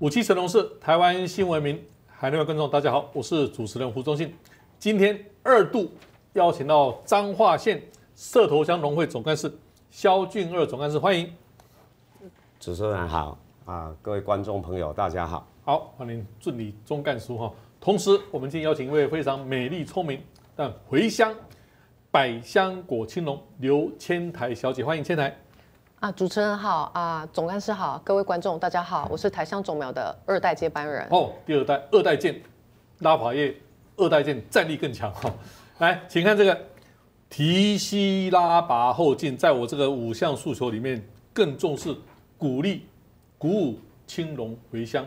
五七神龙是台湾新闻名海内外观众，大家好，我是主持人胡忠信。今天二度邀请到彰化县社头乡农会总干事肖俊二总干事，欢迎。主持人好啊，各位观众朋友，大家好，好欢迎助理中干事哈。同时，我们今天邀请一位非常美丽聪明但回乡百香果青龙刘千台小姐，欢迎千台。啊，主持人好啊，总干事好，各位观众大家好，我是台乡种苗的二代接班人。哦，第二代，二代剑拉法业，二代剑战力更强哈。来，请看这个提西拉拔后劲，在我这个五项诉求里面更重视鼓励、鼓舞青龙回乡。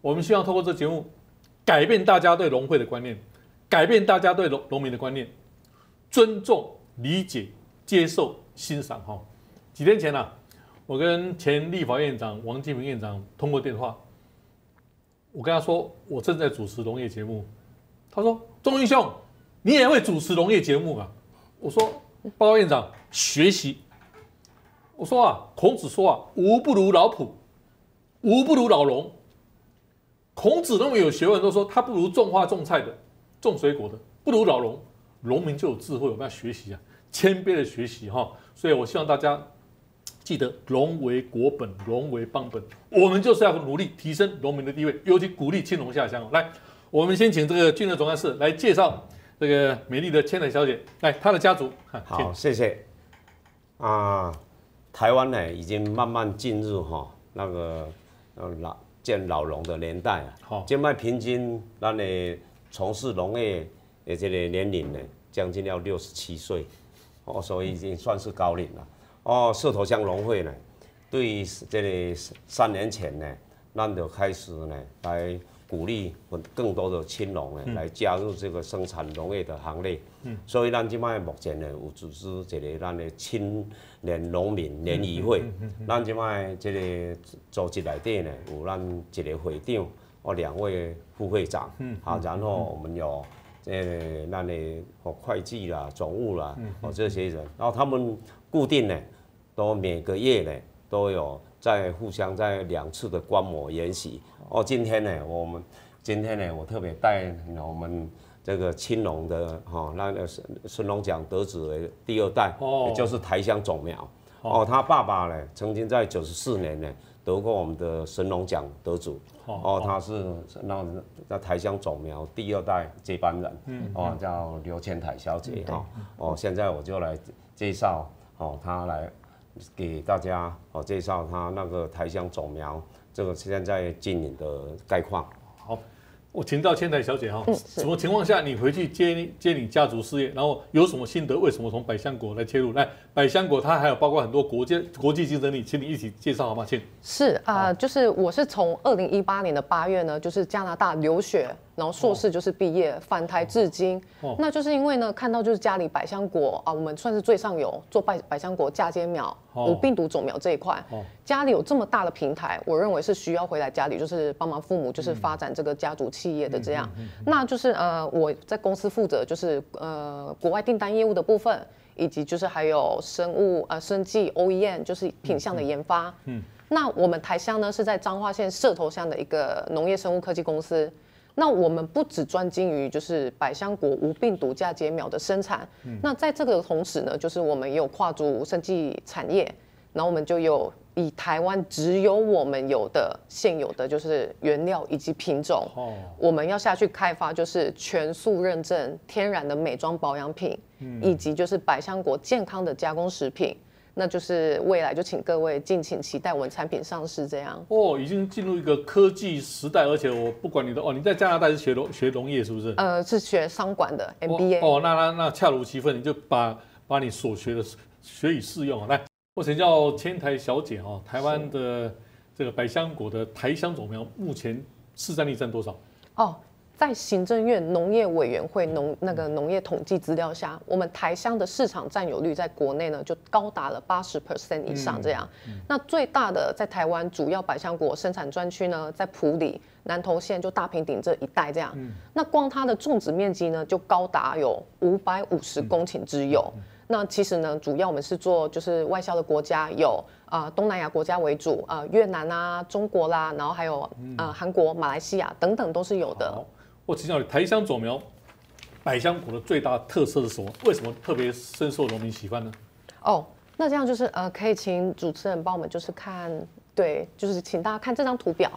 我们希望透过这节目，改变大家对农会的观念，改变大家对农农民的观念，尊重、理解、接受、欣赏哈。几天前呢，我跟前立法院长王金平院长通过电话，我跟他说我正在主持农业节目，他说钟云兄，你也会主持农业节目啊？我说报告院长学习。我说啊，孔子说啊，吾不如老仆，吾不如老农。孔子那么有学问，都说他不如种花种菜的，种水果的，不如老农。农民就有智慧，我们要学习啊，谦卑的学习哈。所以，我希望大家。记得农为国本，农为邦本，我们就是要努力提升农民的地位，尤其鼓励青农下乡来，我们先请这个俊日总干事来介绍这个美丽的千彩小姐，来她的家族。好，谢谢。啊，台湾呢已经慢慢进入哈那个老见老农的年代啊。好，现在平均那你从事农业这个年龄呢，将近要六十七岁，哦，所以已经算是高龄了。哦，社头乡农会呢，对这个三年前呢，咱就开始呢来鼓励更多的青农呢来加入这个生产农业的行列。嗯。所以咱即卖目前呢有组织一个咱的青年农民联谊会。嗯。咱即卖这个组织内底呢有咱一个会长哦，两位副会长。嗯。好，然后我们有诶，咱的哦，会计啦、总务啦哦这些人，然后他们固定呢。都每个月呢都有在互相在两次的观摩研习哦。今天呢，我们今天呢，我特别带我们这个青龙的哈那个神神龙奖得主的第二代，哦，就是台香种苗哦。他爸爸呢曾经在九十四年呢得过我们的神龙奖得主哦。他是那那台香种苗第二代接班人哦，叫刘千台小姐哦。哦，现在我就来介绍哦，他来。给大家哦介绍他那个台香种苗这个现在经营的概况。好，我请到千台小姐哈，什么情况下你回去接接你家族事业，然后有什么心得？为什么从百香果来切入？来，百香果它还有包括很多国际国际竞争力，请你一起介绍好吗？请。是啊，就是我是从二零一八年的八月呢，就是加拿大留学。然后硕士就是毕业返台至今，那就是因为呢，看到就是家里百香果啊，我们算是最上游做百百香果嫁接苗、无病毒种苗这一块。家里有这么大的平台，我认为是需要回来家里就是帮忙父母就是发展这个家族企业的这样。那就是呃，我在公司负责就是呃国外订单业务的部分，以及就是还有生物啊生技 OEM 就是品相的研发。嗯，那我们台乡呢是在彰化县社头乡的一个农业生物科技公司。那我们不只专精于就是百香果无病毒嫁接苗的生产，那在这个同时呢，就是我们也有跨足生技产业，然后我们就有以台湾只有我们有的现有的就是原料以及品种，我们要下去开发就是全素认证天然的美妆保养品，以及就是百香果健康的加工食品。那就是未来，就请各位敬请期待我们产品上市这样哦。已经进入一个科技时代，而且我不管你的哦，你在加拿大是学农学农业是不是？呃，是学商管的 MBA。哦，那那那恰如其分，你就把把你所学的学以适用啊。来。我请教千台小姐哦，台湾的这个百香果的台香种苗目前市占率占多少？哦。在行政院农业委员会农那个农业统计资料下，我们台香的市场占有率在国内呢就高达了八十 percent 以上。这样，那最大的在台湾主要百香果生产专区呢，在埔里南投县就大平顶这一带。这样，那光它的种植面积呢就高达有五百五十公顷之有。那其实呢，主要我们是做就是外销的国家有啊东南亚国家为主啊越南啊中国啦，然后还有啊韩国马来西亚等等都是有的。我请教你，台香左苗、百香果的最大特色是什么？为什么特别深受农民喜欢呢？哦，那这样就是呃，可以请主持人帮我们就是看，对，就是请大家看这张图表。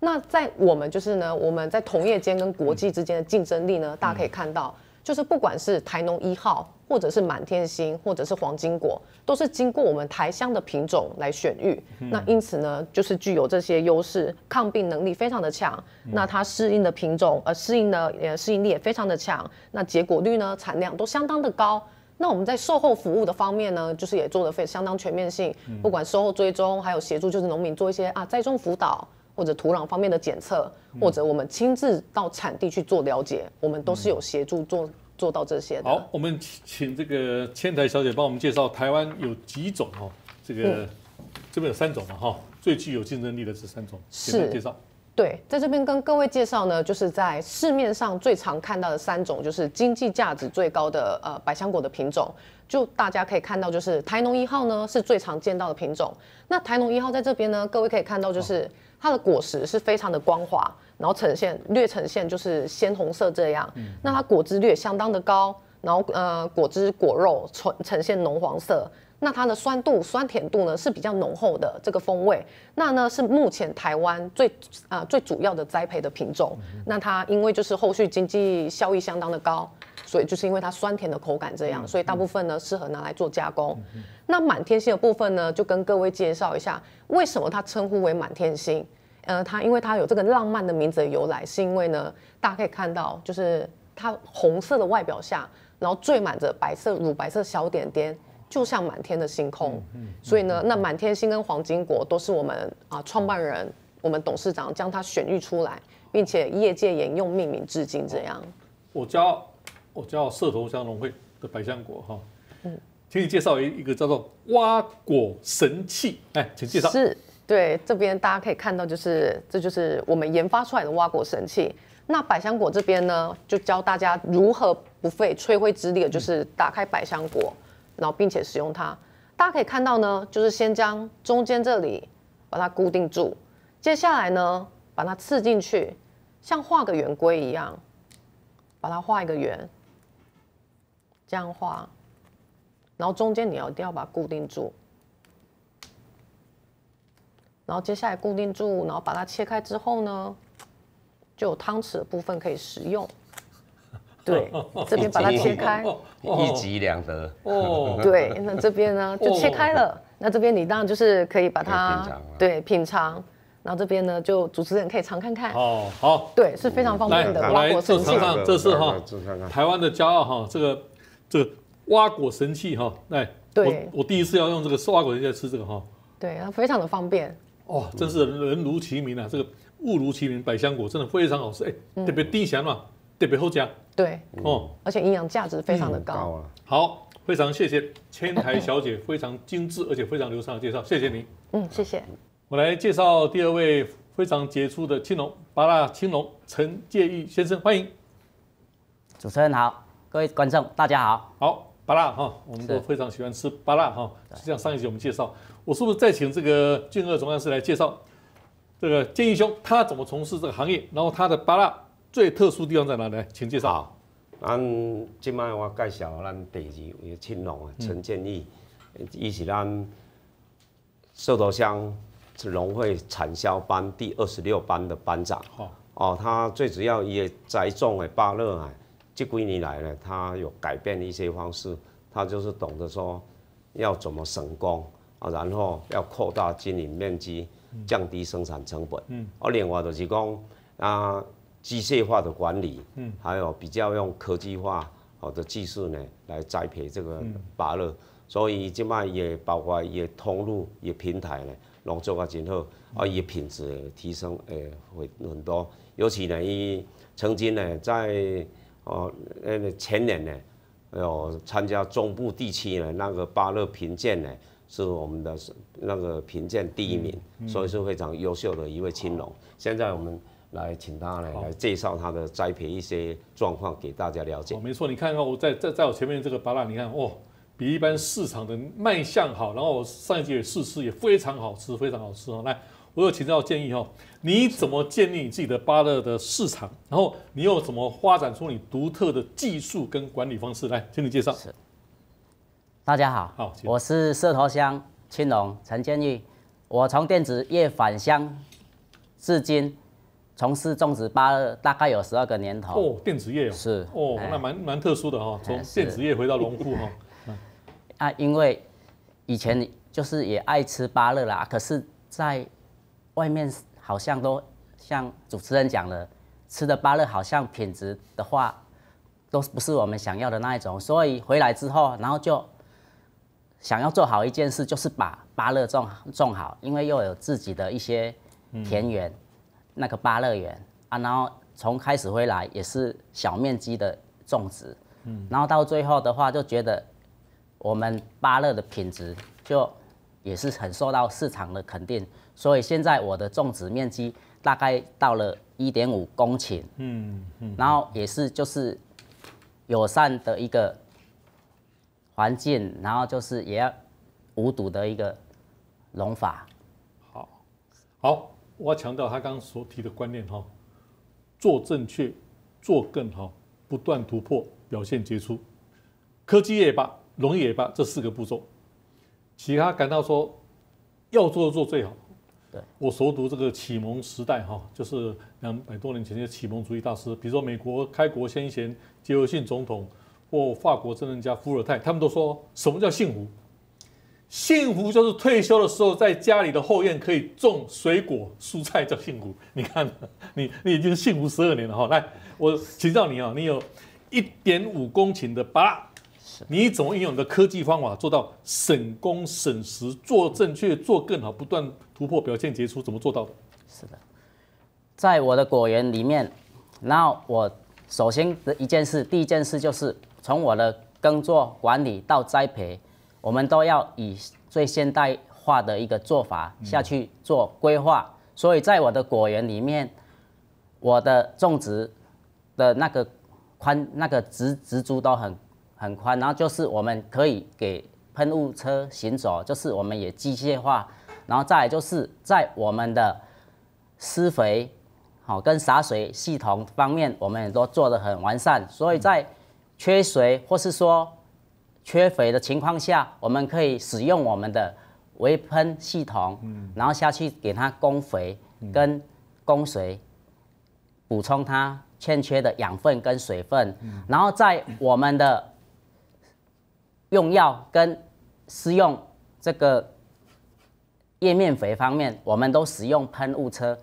那在我们就是呢，我们在同业间跟国际之间的竞争力呢，大家可以看到，就是不管是台农一号。或者是满天星，或者是黄金果，都是经过我们台香的品种来选育。那因此呢，就是具有这些优势，抗病能力非常的强。那它适应的品种，呃，适应的呃适应力也非常的强。那结果率呢，产量都相当的高。那我们在售后服务的方面呢，就是也做的非相当全面性，不管售后追踪，还有协助，就是农民做一些啊栽种辅导，或者土壤方面的检测，或者我们亲自到产地去做了解，我们都是有协助做。做到这些。好，我们请这个千台小姐帮我们介绍台湾有几种哈，这个这边有三种嘛哈，最具有竞争力的是三种，简单介绍。对，在这边跟各位介绍呢，就是在市面上最常看到的三种，就是经济价值最高的呃百香果的品种。就大家可以看到，就是台农一号呢是最常见到的品种。那台农一号在这边呢，各位可以看到，就是它的果实是非常的光滑，然后呈现略呈现就是鲜红色这样。那它果汁略相当的高，然后呃果汁果肉呈呈现浓黄色。那它的酸度、酸甜度呢是比较浓厚的这个风味。那呢是目前台湾最啊最主要的栽培的品种。那它因为就是后续经济效益相当的高，所以就是因为它酸甜的口感这样，所以大部分呢适合拿来做加工。那满天星的部分呢，就跟各位介绍一下，为什么它称呼为满天星？呃，它因为它有这个浪漫的名字的由来，是因为呢大家可以看到，就是它红色的外表下，然后缀满着白色、乳白色小点点。就像满天的星空，所以呢，那满天星跟黄金果都是我们啊创办人，我们董事长将它选育出来，并且业界沿用命名至今。这样，我叫我叫色头香龙会的百香果哈，嗯，请你介绍一一个叫做挖果神器，哎，请介绍。是对这边大家可以看到，就是这就是我们研发出来的挖果神器。那百香果这边呢，就教大家如何不费吹灰之力，就是打开百香果。然后，并且使用它。大家可以看到呢，就是先将中间这里把它固定住，接下来呢，把它刺进去，像画个圆规一样，把它画一个圆，这样画。然后中间你要一定要把它固定住，然后接下来固定住，然后把它切开之后呢，就有汤匙的部分可以使用。对，这边把它切开，一举两得哦。对，那这边呢就切开了，那这边你当然就是可以把它对品尝，然后这边呢就主持人可以尝看看。哦，好，对，是非常方便的果来，试尝尝，这是哈，台湾的骄傲哈，这个这个挖果神器哈，来，对，我我第一次要用这个挖果神器吃这个哈，对，非常的方便。哦，真是人如其名啊，这个物如其名，百香果真的非常好吃，哎，特别低香嘛。特别好讲，对哦，而且营养价值非常的高。好，非常谢谢千台小姐非常精致而且非常流畅的介绍，谢谢您。嗯，谢谢。我来介绍第二位非常杰出的青龙八大青龙陈介义先生，欢迎。主持人好，各位观众大家好。好，八辣哈，我们都非常喜欢吃八辣哈。就像上一集我们介绍，我是不是再请这个俊二总干事来介绍这个建议兄，他怎么从事这个行业，然后他的八辣。最特殊地方在哪呢？请介绍。按即卖我介绍，咱第二位青龙啊，陈建义，伊是咱寿头乡农会产销班第二十六班的班长。哦，哦，他最主要也栽种的芭乐啊，这几年来呢，他有改变一些方式，他就是懂得说要怎么省工啊，然后要扩大经营面积，降低生产成本。嗯，我另外就是讲啊。机械化的管理，嗯，还有比较用科技化好的技术呢，来栽培这个芭乐。所以这卖也包括也通路也平台呢，农作物真好，啊，也品质提升诶，会很多。尤其呢，伊曾经呢，在哦，呃，前年呢，有参加中部地区呢那个芭乐评鉴呢，是我们的那个评鉴第一名，所以是非常优秀的一位青龙。现在我们。来，请大家来来介绍他的栽培一些状况给大家了解。没错，你看看我在在在我前面这个芭乐，你看哦，比一般市场的卖相好。然后上一也试吃也非常好吃，非常好吃哦。来，我有请教建议哦，你怎么建立你自己的芭乐的市场？然后你又怎么发展出你独特的技术跟管理方式？来，请你介绍。是，大家好，好，我是社头乡青龙陈建玉，我从电子业返乡至今。从事种植芭乐大概有十二个年头哦，电子业是哦，那蛮蛮特殊的哈，从电子业回到农户哈。啊，因为以前就是也爱吃芭乐啦，可是，在外面好像都像主持人讲的，吃的芭乐好像品质的话，都不是我们想要的那一种，所以回来之后，然后就想要做好一件事，就是把芭乐种种好，因为又有自己的一些田园。那个芭乐园啊，然后从开始回来也是小面积的种植，嗯，然后到最后的话就觉得我们芭乐的品质就也是很受到市场的肯定，所以现在我的种植面积大概到了一点五公顷，嗯嗯，然后也是就是友善的一个环境，然后就是也要无毒的一个农法，好，好。我要强调他刚刚所提的观念哈，做正确，做更好，不断突破，表现杰出，科技也罢，农业也罢，这四个步骤，其他感到说要做就做最好。对我熟读这个启蒙时代哈，就是两百多年前的启蒙主义大师，比如说美国开国先贤杰弗逊总统，或法国政治家伏尔泰，他们都说什么叫幸福？幸福就是退休的时候，在家里的后院可以种水果蔬菜叫幸福。你看，你你已经幸福十二年了哈。来，我请教你啊，你有，一点五公顷的拉，你怎么运用的科技方法做到省工省时、做正确、做更好、不断突破、表现杰出？怎么做到的？是的，在我的果园里面，然我首先的一件事，第一件事就是从我的耕作管理到栽培。我们都要以最现代化的一个做法下去做规划，所以在我的果园里面，我的种植的那个宽那个植植株都很很宽，然后就是我们可以给喷雾车行走，就是我们也机械化，然后再来就是在我们的施肥好跟洒水系统方面，我们也都做得很完善，所以在缺水或是说。缺肥的情况下，我们可以使用我们的微喷系统，然后下去给它供肥跟供水，补充它欠缺的养分跟水分。然后在我们的用药跟施用这个叶面肥方面，我们都使用喷雾车，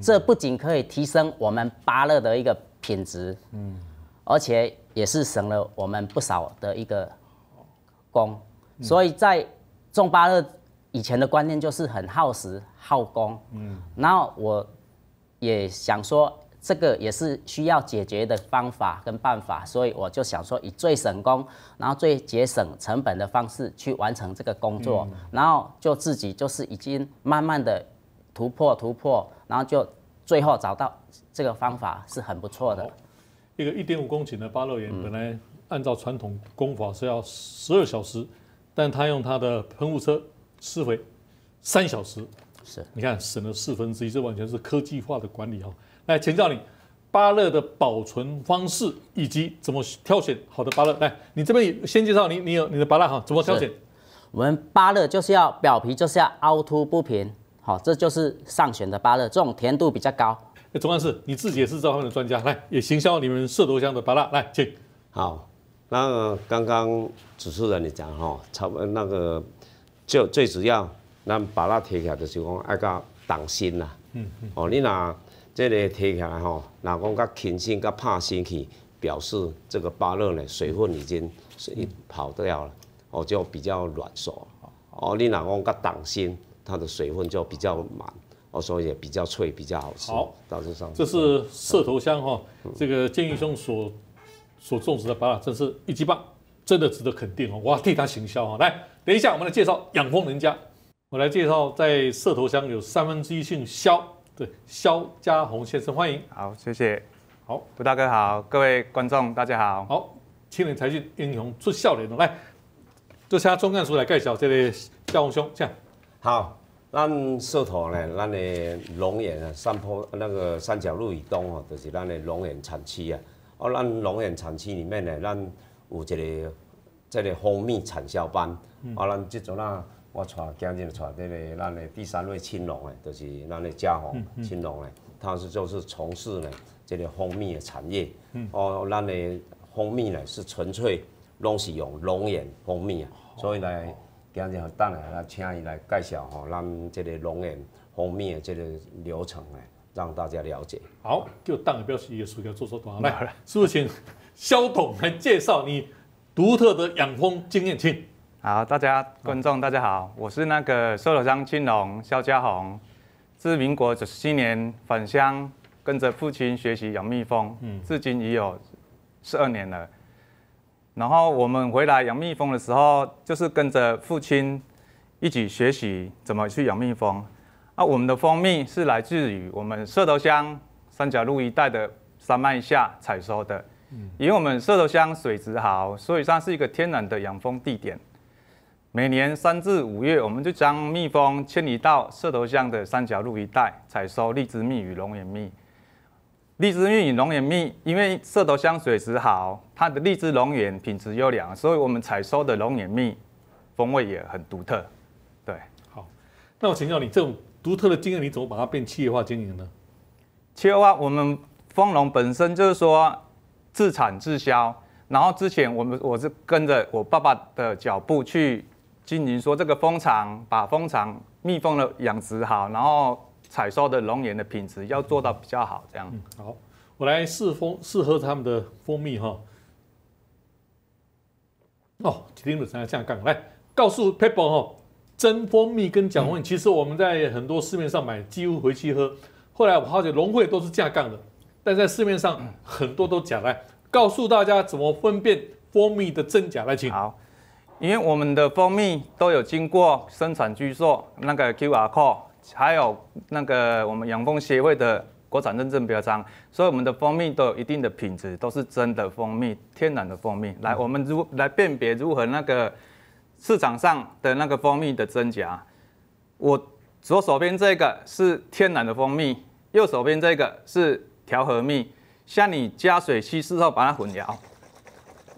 这不仅可以提升我们芭乐的一个品质，嗯，而且也是省了我们不少的一个。工，所以在中巴勒以前的观念就是很耗时耗工，嗯，然后我也想说这个也是需要解决的方法跟办法，所以我就想说以最省工，然后最节省成本的方式去完成这个工作，然后就自己就是已经慢慢的突破突破，然后就最后找到这个方法是很不错的，一个一点五公顷的巴勒园本来。按照传统功法是要十二小时，但他用他的喷雾车施肥，三小时，是，你看省了四分之一，这完全是科技化的管理哈来，请教你芭乐的保存方式以及怎么挑选好的芭乐。来，你这边先介绍你，你有你的芭乐哈怎么挑选？我们芭乐就是要表皮就是要凹凸不平，好，这就是上选的芭乐，这种甜度比较高。钟干事，你自己也是这方面的专家，来也行销你们色头香的芭乐，来，请好。那刚刚主持人你讲吼，差不那个，就最主要，咱把它贴起来就是讲爱讲党心啦。嗯嗯。哦，你那这里贴起来吼，那讲噶清新、噶怕腥气，表示这个巴乐呢水分已经跑掉了，哦就比较软熟。哦，你那讲噶党心，它的水分就比较满，哦所以也比较脆，比较好吃。好，这是射头香哈，这个建议兄所。所种植的法拉真是一级棒，真的值得肯定哦！我要替他行销哦。来，等一下，我们来介绍养蜂人家。我来介绍，在社头乡有三分之一姓肖，对，肖家宏先生，欢迎。好，谢谢。好，吴大哥好，各位观众大家好。好，青年才俊英雄出少年哦。来，就请钟干事来介绍这位肖兄，这样。好，咱社头呢，咱的龙眼山坡那个三角路以东哦，就是咱的龙眼产区啊。哦，咱龙岩产区里面呢，咱有一个这个蜂蜜产销班。哦，咱即阵啊，我带今日带这个咱的第三位青龙的，就是咱的家户青龙的，他是就是从事呢这个蜂蜜的产业。哦，咱的蜂蜜呢是纯粹拢是用龙岩蜂蜜啊，所以来今日等下来请伊来介绍吼咱这个龙岩蜂蜜的这个流程呢。让大家了解。好，就当个标题也输给做说短。来，首请肖董来介绍你独特的养蜂经验，请。好，大家观众大家好，我是那个寿山青龙肖家红，自民国九十七年返乡，跟着父亲学习养蜜蜂，嗯，至今已有十二年了。然后我们回来养蜜蜂的时候，就是跟着父亲一起学习怎么去养蜜蜂。那我们的蜂蜜是来自于我们社头乡三角路一带的山脉下采收的，因为我们社头乡水质好，所以它是一个天然的养蜂地点。每年三至五月，我们就将蜜蜂迁移到社头乡的三角路一带采收荔枝蜜与龙眼蜜。荔枝蜜与龙眼蜜，因为社头乡水质好，它的荔枝龙眼品质优良，所以我们采收的龙眼蜜风味也很独特。对，好，那我请教你，这种独特的经验，你怎么把它变企业化经营呢？企业化，我们丰龙本身就是说自产自销。然后之前我们我是跟着我爸爸的脚步去经营，说这个蜂场把蜂场蜜蜂的养殖好，然后采收的龙眼的品质要做到比较好，这样。好，我来试蜂试喝他们的蜂蜜哈。哦，一听的想要这样讲，来告诉 p e p p l e 哦。真蜂蜜跟假蜂蜜，其实我们在很多市面上买，几乎回去喝。后来我发觉龙惠都是架杠的，但在市面上很多都假的。告诉大家怎么分辨蜂蜜的真假来，请。好，因为我们的蜂蜜都有经过生产居所那个 QR code，还有那个我们养蜂协会的国产认证标章，所以我们的蜂蜜都有一定的品质，都是真的蜂蜜，天然的蜂蜜。来，我们如来辨别如何那个。市场上的那个蜂蜜的真假，我左手边这个是天然的蜂蜜，右手边这个是调和蜜。像你加水稀释后，把它混摇，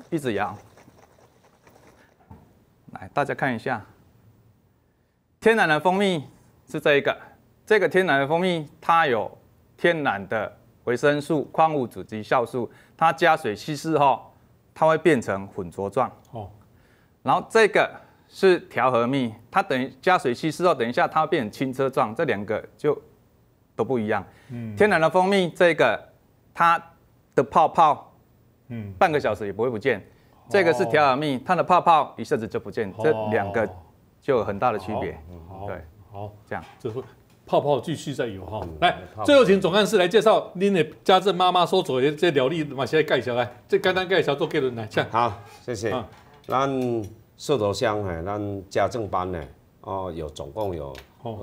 一直摇。来，大家看一下，天然的蜂蜜是这一个。这个天然的蜂蜜它有天然的维生素、矿物质及酵素，它加水稀释后，它会变成混浊状。哦。然后这个是调和蜜，它等于加水稀释后，等一下它会变成轻车状，这两个就都不一样。嗯，天然的蜂蜜这个它的泡泡，嗯，半个小时也不会不见。这个是调和蜜，它的泡泡一下子就不见，这两个就有很大的区别。对，好，这样就是泡泡继续在有哈。来，最后请总干事来介绍。您的家政妈妈说走，这料理马上来盖一来，这盖单盖一下都盖了呢，这样。好，谢谢。咱社头乡哎，咱家政班呢，哦，有总共有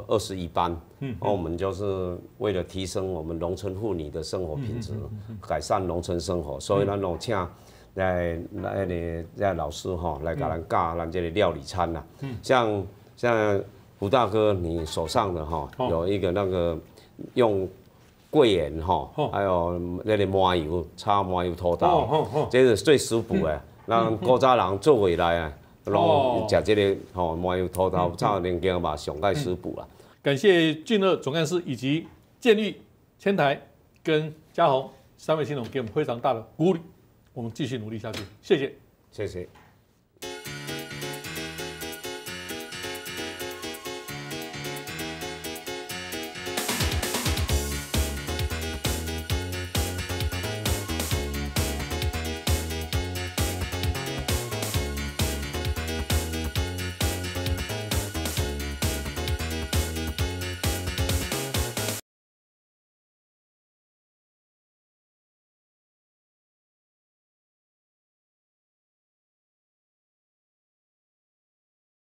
二十一班，那我们就是为了提升我们农村妇女的生活品质，改善农村生活，所以咱老请来来呢，那老师哈来给咱教咱这里料理餐呐。嗯，像像胡大哥你手上的哈，有一个那个用桂圆哈，还有那个麻油炒麻油土豆，这是最舒服的。让高家人做回来啊，落 食这个吼，麻油、土豆炒年根嘛，上盖食补啦。感谢俊乐总干事以及建裕、千台跟嘉宏三位新总，给我们非常大的鼓励，我们继续努力下去，谢谢，谢谢。